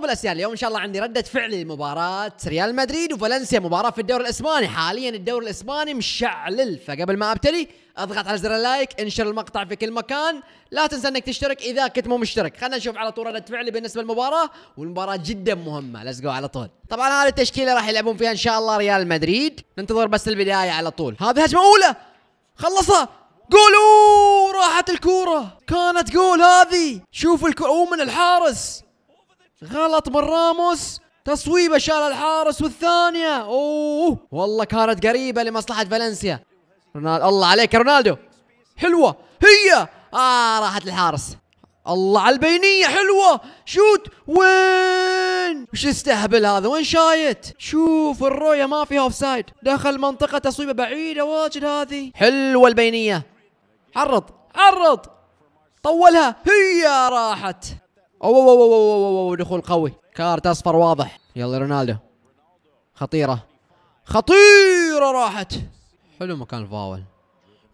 اغلب الاشياء اليوم ان شاء الله عندي رده فعل لمباراه ريال مدريد وفالنسيا مباراه في الدوري الاسباني حاليا الدوري الاسباني مشعلل فقبل ما ابتلي اضغط على زر اللايك انشر المقطع في كل مكان لا تنسى انك تشترك اذا كنت مو مشترك خلينا نشوف على طول رده فعلي بالنسبه للمباراه والمباراه جدا مهمه ليتس جو على طول طبعا هذه التشكيله راح يلعبون فيها ان شاء الله ريال مدريد ننتظر بس البدايه على طول هذه هجمه اولى خلصها قولوا راحت الكوره كانت جول هذه شوف الكوره من الحارس غلط من راموس تصويبه شال الحارس والثانية أوه والله كانت قريبة لمصلحة فالنسيا رونالدو الله عليك يا رونالدو حلوة هي آه راحت للحارس الله على البينية حلوة شوت وين وش يستهبل هذا وين شايت شوف الرؤية ما فيها اوف سايد دخل منطقة تصويبة بعيدة واجد هذه حلوة البينية عرض عرض طولها هي راحت أوه أوه أوه أوه, أوه, أوه دخول قوي كارت أصفر واضح يلا رونالدو خطيرة خطيرة راحت حلو مكان الفاول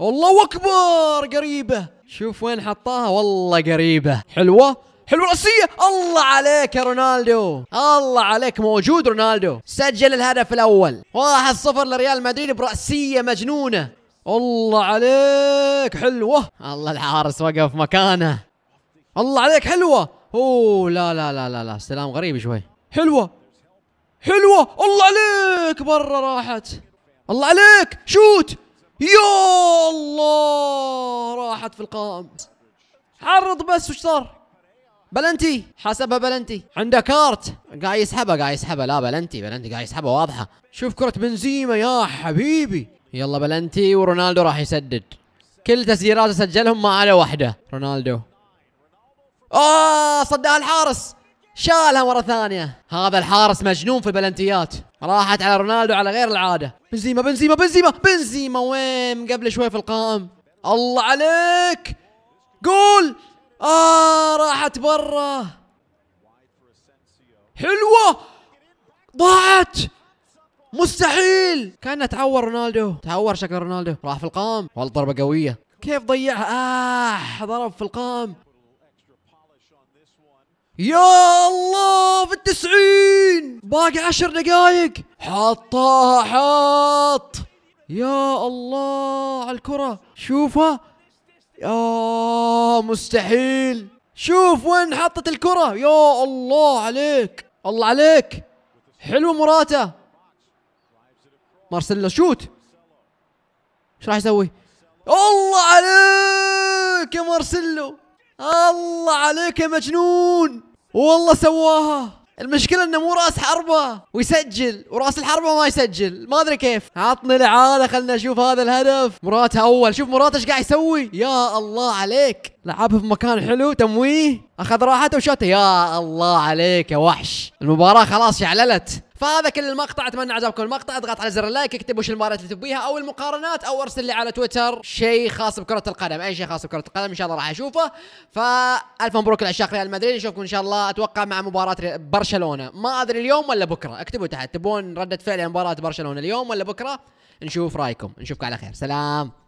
الله أكبر قريبة شوف وين حطاها والله قريبة حلوة حلوة رأسية الله عليك يا رونالدو الله عليك موجود رونالدو سجل الهدف الأول واحد صفر لريال مدريد برأسية مجنونة الله عليك حلوة الله الحارس وقف مكانه الله عليك حلوة اوه لا لا لا لا لا استلام غريب شوي حلوه حلوه الله عليك برا راحت الله عليك شوت يا الله راحت في القائم عرض بس وش صار بلنتي حسبها بلنتي عنده كارت قاعد يسحبها قاعد يسحبها لا بلنتي بلنتي قاعد يسحبها واضحه شوف كره بنزيما يا حبيبي يلا بلنتي ورونالدو راح يسدد كل تسجيلاته سجلهم ما على واحده رونالدو آه صدها الحارس شالها مرة ثانية هذا الحارس مجنون في البلنتيات راحت على رونالدو على غير العادة بنزيما بنزيما بنزيما بنزيما وين قبل شوي في القائم الله عليك قول آه راحت برا حلوة ضاعت مستحيل كانه تعور رونالدو تعور شكل رونالدو راح في القام والله ضربة قوية كيف ضيعها آه ضرب في القام يا الله في التسعين باقي عشر دقايق حطها حط يا الله على الكرة شوفها يا مستحيل شوف وين حطت الكرة يا الله عليك الله عليك حلو مراته مارسيلو شوت ايش راح يسوي الله عليك يا مارسيلو الله عليك يا مجنون والله سواها المشكلة انه مو راس حربة ويسجل وراس الحربة ما يسجل ما ادري كيف عطني العالة خلنا نشوف هذا الهدف مراته اول شوف مراته ايش قاعد يسوي يا الله عليك لعبها في مكان حلو تمويه اخذ راحته وشاته يا الله عليك يا وحش المباراة خلاص شعللت فهذا كل المقطع اتمنى عجبكم المقطع اضغط على زر اللايك اكتب وش المباريات اللي تبيها او المقارنات او ارسل لي على تويتر شيء خاص بكره القدم اي شيء خاص بكره القدم ان شاء الله راح اشوفه فالف مبروك لعشاق ريال مدريد نشوفكم ان شاء الله اتوقع مع مباراه برشلونه ما ادري اليوم ولا بكره اكتبوا تحت تبون رده فعل مباراه برشلونه اليوم ولا بكره نشوف رايكم نشوفكم على خير سلام